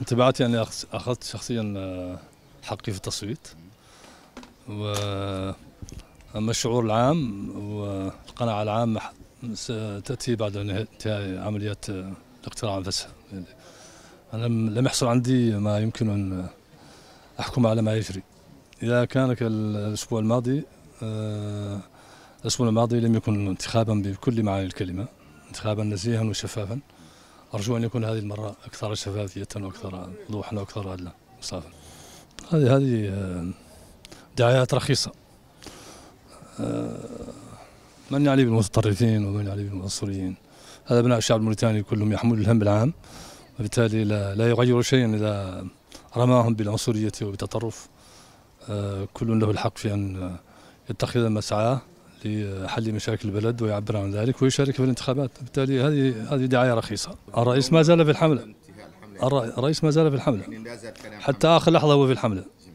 انطباعاتي يعني اخذت شخصيا آه، حقي في التصويت و اما الشعور العام والقناعه العامه ستاتي بعد انتهاء عمليات آه، الاقتراع نفسها يعني انا لم يحصل عندي ما يمكن ان احكم على ما يجري اذا كان كالاسبوع الماضي آه، الاسبوع الماضي لم يكن انتخابا بكل معاني الكلمه انتخابا نزيها وشفافا أرجو أن يكون هذه المرة أكثر شفافية وأكثر وضوحا وأكثر عدلا مصطفى هذه هذه آه، دعايات رخيصة آه، من يعني بالمتطرفين ومن يعني بالمنصورين هذا أبناء الشعب الموريتاني كلهم يحملون الهم العام وبالتالي لا, لا يغيروا شيئا إذا رماهم بالعنصرية وبالتطرف آه، كل له الحق في أن يتخذ ما سعاه لحل مشاكل البلد ويعبر عن ذلك ويشارك في الانتخابات بالتالي هذه هذه دعاية رخيصة الرئيس ما زال في الحملة الرئيس ما زال في الحملة يعني حتى آخر لحظة هو في الحملة